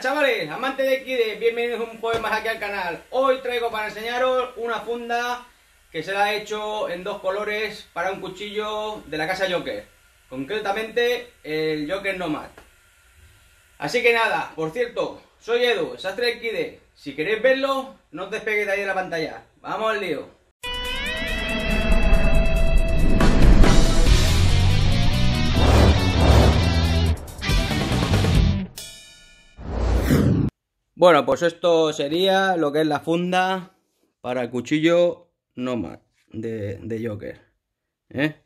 chavales, amantes de Kide, bienvenidos un poco más aquí al canal. Hoy traigo para enseñaros una funda que se la he hecho en dos colores para un cuchillo de la casa Joker. Concretamente el Joker Nomad. Así que nada, por cierto, soy Edu, sastre de Si queréis verlo, no os despeguéis de ahí de la pantalla. Vamos al lío. Bueno, pues esto sería lo que es la funda para el cuchillo Nomad de, de Joker. ¿eh?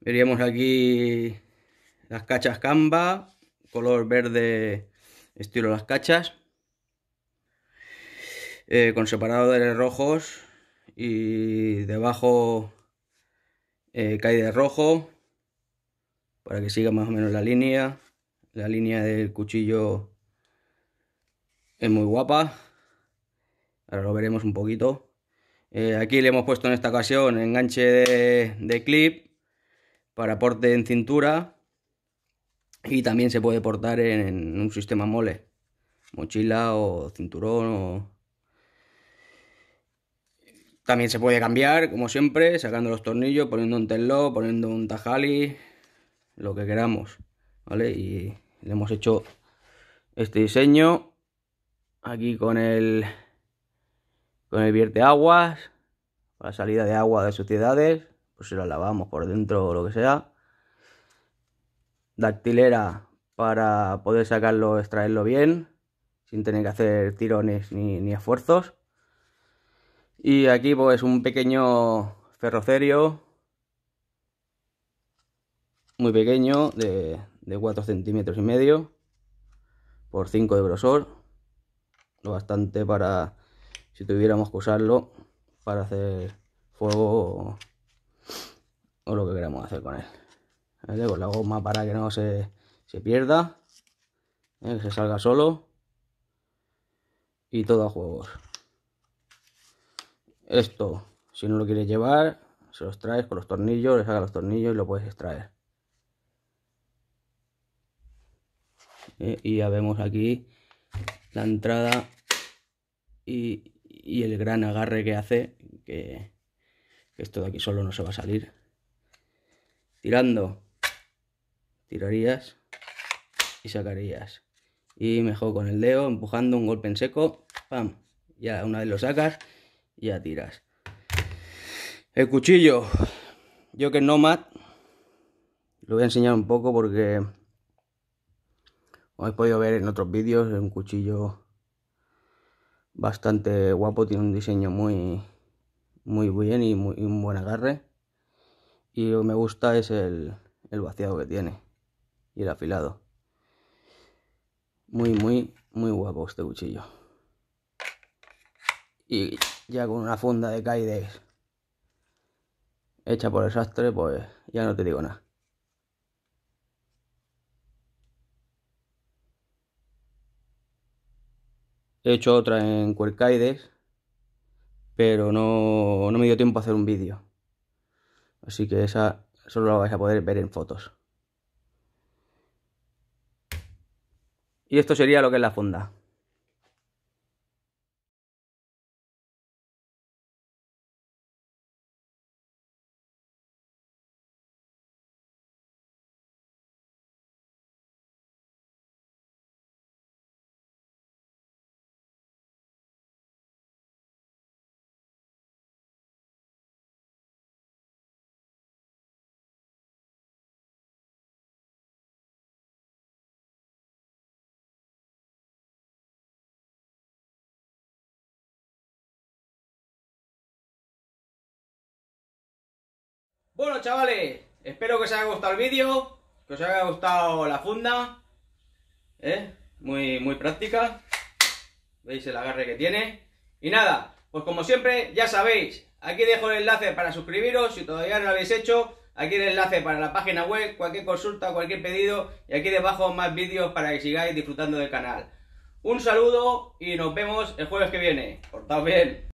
Veríamos aquí las cachas Canva, color verde estilo las cachas. Eh, con separadores rojos y debajo eh, cae de rojo para que siga más o menos la línea la línea del cuchillo es muy guapa. Ahora lo veremos un poquito. Eh, aquí le hemos puesto en esta ocasión enganche de, clip para porte en cintura. Y también se puede portar en, un sistema mole. Mochila o cinturón También se puede cambiar, como siempre, sacando los tornillos, poniendo un teló, poniendo un tajali, lo que queramos. ¿Vale? Y le hemos hecho este diseño aquí con el con el vierte aguas la salida de agua de suciedades pues si la lavamos por dentro o lo que sea dactilera para poder sacarlo extraerlo bien sin tener que hacer tirones ni, esfuerzos y aquí pues un pequeño ferrocerio muy pequeño de, de 4 centímetros y medio por 5 de grosor lo bastante para si tuviéramos que usarlo para hacer fuego o, lo que queramos hacer con él ¿Vale? Pues la goma para que no se, pierda ¿eh? que se salga solo y todo a juegos esto si no lo quieres llevar se los traes con los tornillos le sacas los tornillos y lo puedes extraer ¿Eh? y ya vemos aquí la entrada y, el gran agarre que hace, que, esto de aquí solo no se va a salir. Tirando, tirarías y sacarías. Y mejor con el dedo, empujando un golpe en seco, ¡pam! Ya una vez lo sacas, ya tiras. El cuchillo, yo que no Nomad, lo voy a enseñar un poco porque como he podido ver en otros vídeos, es un cuchillo bastante guapo, tiene un diseño muy, muy bien y, un buen agarre. Y lo que me gusta es el, el vaciado que tiene y el afilado. Muy, muy, muy guapo este cuchillo. Y ya con una funda de Kaidex hecha por el sastre, pues ya no te digo nada. He hecho otra en Quercaides, pero no, no me dio tiempo a hacer un vídeo. Así que esa solo la vais a poder ver en fotos. Y esto sería lo que es la funda. Bueno, chavales, espero que os haya gustado el vídeo, que os haya gustado la funda, ¿eh? muy, muy práctica, veis el agarre que tiene. Y nada, pues como siempre, ya sabéis, aquí dejo el enlace para suscribiros, si todavía no lo habéis hecho, aquí el enlace para la página web, cualquier consulta, cualquier pedido, y aquí debajo más vídeos para que sigáis disfrutando del canal. Un saludo y nos vemos el jueves que viene. Portaos bien.